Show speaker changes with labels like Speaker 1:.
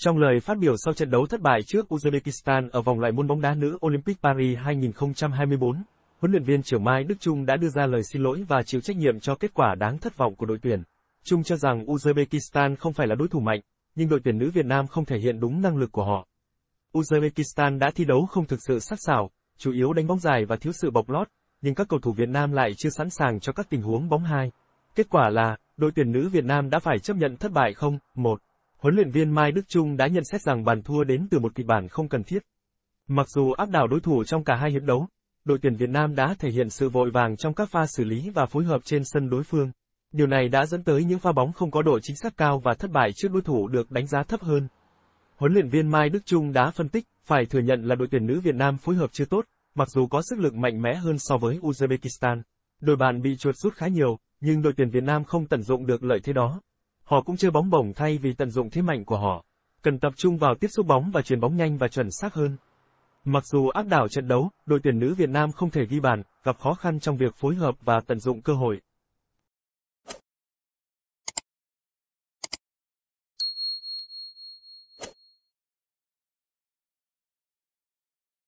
Speaker 1: Trong lời phát biểu sau trận đấu thất bại trước Uzbekistan ở vòng loại môn bóng đá nữ Olympic Paris 2024, huấn luyện viên Triều Mai Đức Trung đã đưa ra lời xin lỗi và chịu trách nhiệm cho kết quả đáng thất vọng của đội tuyển. Trung cho rằng Uzbekistan không phải là đối thủ mạnh, nhưng đội tuyển nữ Việt Nam không thể hiện đúng năng lực của họ. Uzbekistan đã thi đấu không thực sự sắc sảo, chủ yếu đánh bóng dài và thiếu sự bọc lót, nhưng các cầu thủ Việt Nam lại chưa sẵn sàng cho các tình huống bóng hai. Kết quả là, đội tuyển nữ Việt Nam đã phải chấp nhận thất bại 0-1 huấn luyện viên Mai Đức Trung đã nhận xét rằng bàn thua đến từ một kịch bản không cần thiết. Mặc dù áp đảo đối thủ trong cả hai hiệp đấu, đội tuyển Việt Nam đã thể hiện sự vội vàng trong các pha xử lý và phối hợp trên sân đối phương. Điều này đã dẫn tới những pha bóng không có độ chính xác cao và thất bại trước đối thủ được đánh giá thấp hơn. Huấn luyện viên Mai Đức Trung đã phân tích, phải thừa nhận là đội tuyển nữ Việt Nam phối hợp chưa tốt, mặc dù có sức lực mạnh mẽ hơn so với Uzbekistan. Đội bạn bị chuột rút khá nhiều, nhưng đội tuyển Việt Nam không tận dụng được lợi thế đó, Họ cũng chơi bóng bổng thay vì tận dụng thế mạnh của họ. Cần tập trung vào tiếp xúc bóng và chuyền bóng nhanh và chuẩn xác hơn. Mặc dù áp đảo trận đấu, đội tuyển nữ Việt Nam không thể ghi bàn, gặp khó khăn trong việc phối hợp và tận dụng cơ hội,